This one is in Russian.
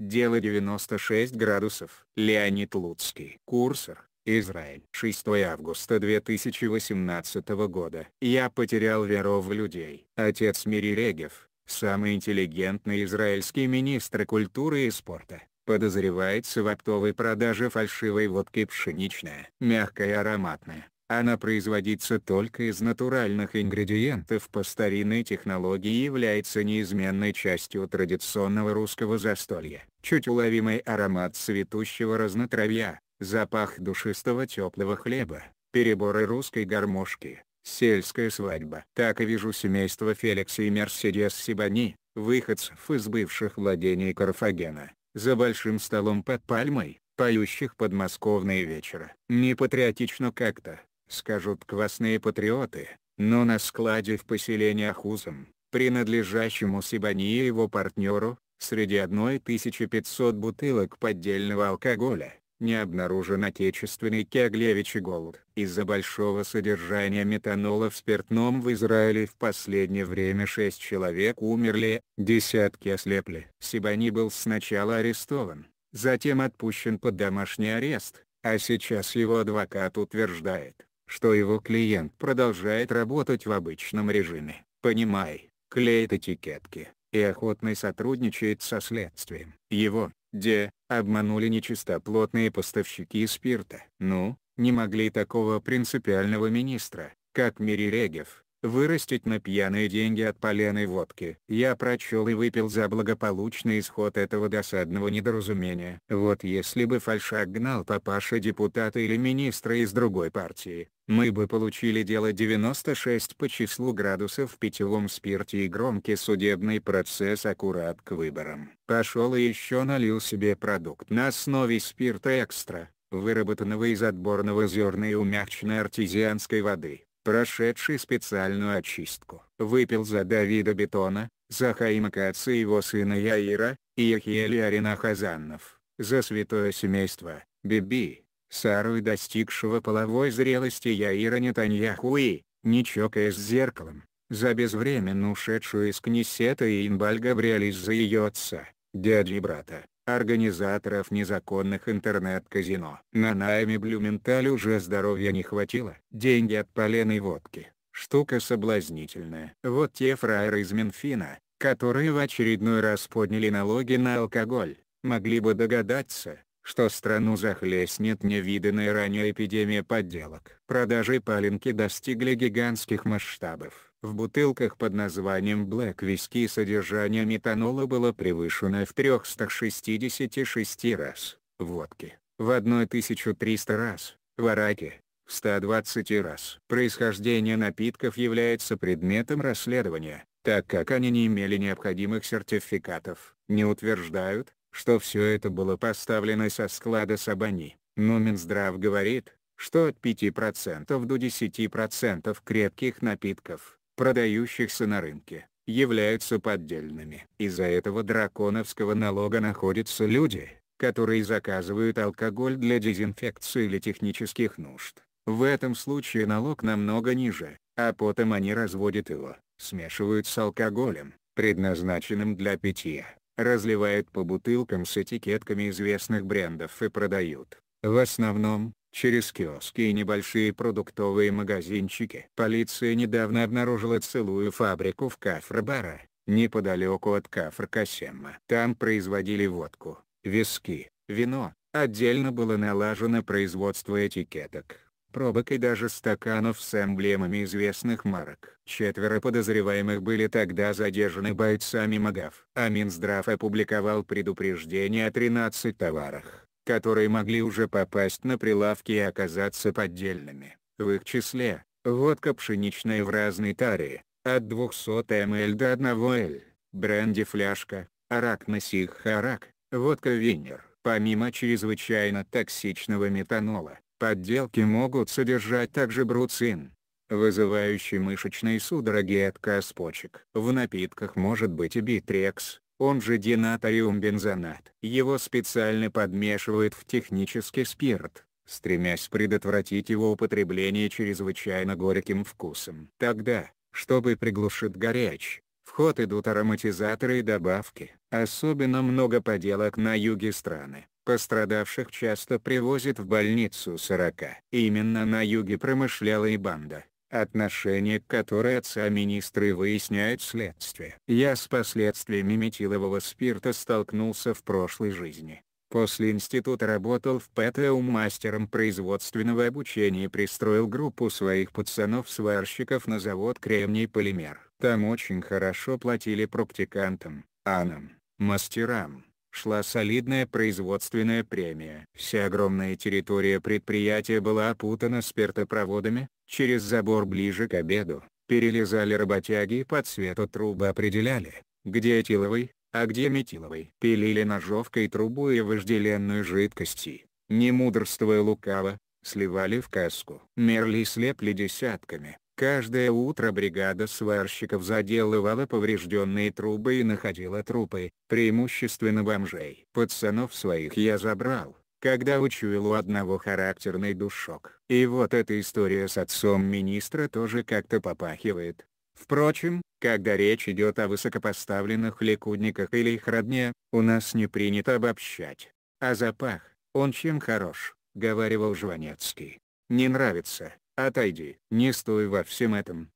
дело 96 градусов. Леонид Луцкий. Курсор, Израиль. 6 августа 2018 года. Я потерял веру в людей. Отец Мири Регев, самый интеллигентный израильский министр культуры и спорта, подозревается в оптовой продаже фальшивой водки пшеничная. Мягкая и ароматная. Она производится только из натуральных ингредиентов по старинной технологии и является неизменной частью традиционного русского застолья. Чуть уловимый аромат цветущего разнотравья, запах душистого теплого хлеба, переборы русской гармошки, сельская свадьба. Так и вижу семейство Феликса и Мерседес Сибани, выходцев из бывших владений Карфагена, за большим столом под пальмой, поющих подмосковные вечера. Непатриотично как-то скажут квасные патриоты, но на складе в поселении Ахузом, принадлежащему Сибани и его партнеру, среди 1500 бутылок поддельного алкоголя, не обнаружен отечественный Кеглевич и Голд. Из-за большого содержания метанола в спиртном в Израиле в последнее время 6 человек умерли, десятки ослепли. Сибани был сначала арестован, затем отпущен под домашний арест, а сейчас его адвокат утверждает, что его клиент продолжает работать в обычном режиме, понимай, клеит этикетки, и охотно сотрудничает со следствием. Его, де, обманули нечистоплотные поставщики спирта. Ну, не могли такого принципиального министра, как Мири Регев, вырастить на пьяные деньги от поленой водки. Я прочел и выпил за благополучный исход этого досадного недоразумения. Вот если бы фальшак гнал папаша депутата или министра из другой партии, мы бы получили дело 96 по числу градусов в питьевом спирте и громкий судебный процесс аккурат к выборам. Пошел и еще налил себе продукт на основе спирта экстра, выработанного из отборного зерна и умягченной артезианской воды, прошедший специальную очистку. Выпил за Давида Бетона, за Хаима Каца и его сына Яира, и Яхиэля Арина Хазанов, за святое семейство, Биби, Сарой достигшего половой зрелости Яира Нетаньяхуи, не чокаясь с зеркалом, за безвременно ушедшую из Кнесета и Инбаль Габриэль из-за ее отца, дяди и брата, организаторов незаконных интернет-казино. На найме Блюменталь уже здоровья не хватило. Деньги от поленой водки. Штука соблазнительная. Вот те фраеры из Минфина, которые в очередной раз подняли налоги на алкоголь, могли бы догадаться, что страну захлестнет невиданная ранее эпидемия подделок. Продажи паленки достигли гигантских масштабов. В бутылках под названием Black Whiskey содержание метанола было превышено в 366 раз, в водке – в 1300 раз, в араке – в 120 раз. Происхождение напитков является предметом расследования, так как они не имели необходимых сертификатов, не утверждают, что все это было поставлено со склада Сабани, но Минздрав говорит, что от 5% до 10% крепких напитков, продающихся на рынке, являются поддельными. Из-за этого драконовского налога находятся люди, которые заказывают алкоголь для дезинфекции или технических нужд. В этом случае налог намного ниже, а потом они разводят его, смешивают с алкоголем, предназначенным для питья разливают по бутылкам с этикетками известных брендов и продают, в основном, через киоски и небольшие продуктовые магазинчики. Полиция недавно обнаружила целую фабрику в Кафр-Бара, неподалеку от Кафр-Касема. Там производили водку, виски, вино, отдельно было налажено производство этикеток пробок и даже стаканов с эмблемами известных марок. Четверо подозреваемых были тогда задержаны бойцами Магав. А Минздрав опубликовал предупреждение о 13 товарах, которые могли уже попасть на прилавки и оказаться поддельными. В их числе, водка пшеничная в разной таре, от 200 мл до 1 л, бренди-фляжка, арак на сих арак, водка винер. Помимо чрезвычайно токсичного метанола, Подделки могут содержать также бруцин, вызывающий мышечные судороги и отказ почек. В напитках может быть и битрекс, он же динатариум-бензонат. Его специально подмешивают в технический спирт, стремясь предотвратить его употребление чрезвычайно горьким вкусом. Тогда, чтобы приглушить горяч, в ход идут ароматизаторы и добавки. Особенно много поделок на юге страны. Пострадавших часто привозят в больницу 40. Именно на юге промышляла и банда, отношение к которой отца министры выясняют следствие. Я с последствиями метилового спирта столкнулся в прошлой жизни. После института работал в ПТУ мастером производственного обучения и пристроил группу своих пацанов-сварщиков на завод «Кремний-полимер». Там очень хорошо платили практикантам, нам мастерам шла солидная производственная премия. Вся огромная территория предприятия была опутана спиртопроводами, через забор ближе к обеду, перелезали работяги и по свету трубы определяли, где этиловый, а где метиловый. Пилили ножовкой трубу и вожделенную жидкости, не мудрствуя лукаво, сливали в каску. Мерли слепли десятками, Каждое утро бригада сварщиков заделывала поврежденные трубы и находила трупы, преимущественно бомжей. Пацанов своих я забрал, когда учуял у одного характерный душок. И вот эта история с отцом министра тоже как-то попахивает. Впрочем, когда речь идет о высокопоставленных ликудниках или их родне, у нас не принято обобщать. А запах, он чем хорош, Говорил Жванецкий. Не нравится, Отойди. Не стой во всем этом.